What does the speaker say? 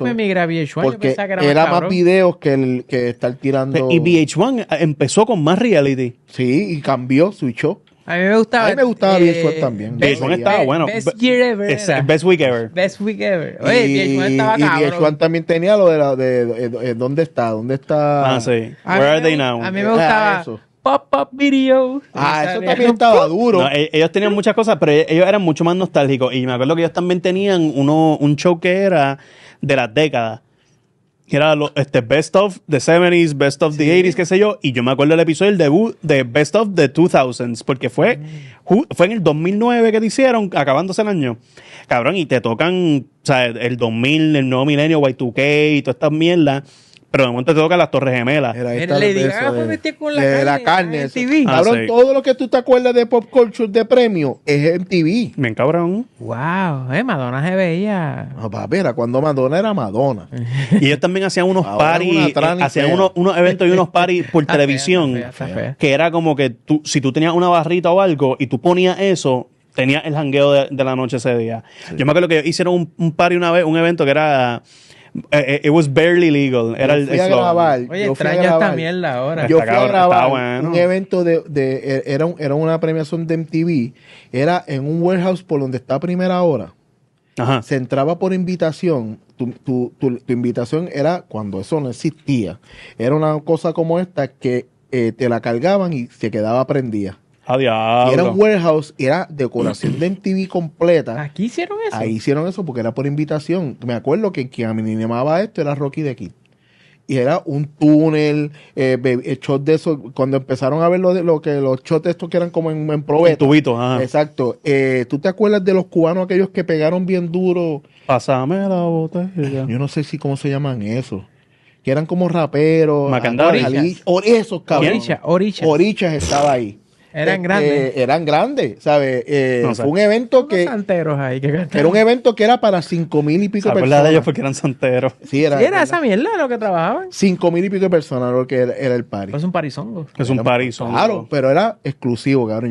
Me migra a VH1, porque era, más, videos que, el, que estar tirando. Pues, y VH1 eh, empezó con más reality. Sí, y cambió, switchó. A mí me gustaba. A mí me gustaba VH1 eh, también. VH1 estaba bueno. Best year ever. Best week ever. Best week ever. Oye, VH1 estaba cabrón. Y VH1 también tenía lo de, ¿Dónde está? ¿Dónde está? Ah, sí. Where are they now? A mí me gustaba. Ah, pop-up video! Ah, eso también estaba duro. E-, ellos tenían muchas cosas, pero e-, ellos eran mucho más nostálgicos. Y me acuerdo que ellos también tenían uno, un show que era de las décadas. Que era este, Best of the 70s, Best of the 80s, qué sé yo. Y yo me acuerdo del episodio, del debut de Best of the 2000s, porque fue, mm. fue en el 2009 que te hicieron, acabándose el año. Cabrón, y te tocan, o sea, el 2000, el nuevo milenio, Y2K y todas estas mierdas pero de momento te toca las Torres Gemelas. Era le ah, pues de, con la carne. La ah, ah, todo lo que tú te acuerdas de Pop Culture de premio es MTV. me cabrón. Wow, eh, Madonna se veía. No, cuando Madonna era Madonna. y ellos también hacían unos paris, eh, hacían unos, unos, eventos y unos paris por televisión. que era como que tú, si tú tenías una barrita o algo y tú ponías eso, tenías el jangueo de, la noche ese día. Yo me acuerdo que hicieron un, un party una vez, un evento que era eh, eh, it was barely legal. Era yo fui el a grabar. Oye, yo esta mierda ahora. Yo fui a grabar un evento de, er, era, era una premiación de MTV. Era en un warehouse por donde está Primera Hora. Ajá. Se entraba por invitación. Tu, tu, tu, invitación era cuando eso no existía. Era una cosa como esta que eh, te la cargaban y se quedaba prendida era un warehouse, era decoración de MTV completa. ¿Aquí hicieron eso? Ahí hicieron eso porque era por invitación. Me acuerdo que quien a mí llamaba esto era Rocky de aquí. Y era un túnel, eh, eh de eso. Cuando empezaron a ver lo, que los shots estos que eran como en, en probeta. tubitos, Exacto. Eh, ¿Tú te acuerdas de los cubanos aquellos que pegaron bien duro? pasame la botella. Yo no sé si cómo se llaman eso que eran como raperos. Macandá. Esos, cabrón. Orichas. Orichas estaba ahí. Eh, eh, eran grandes. eran grandes, ¿sabes? Eh, fue un evento que. Santeros ahí que Era un evento que era para cinco mil y pico de personas. de ellos porque eran santeros. Sí, era. esa mierda lo que trabajaban. Cinco mil y pico de personas lo que era, el pari Es pues un parizongo. Es un parizongo. Claro, pero era exclusivo, cabrón.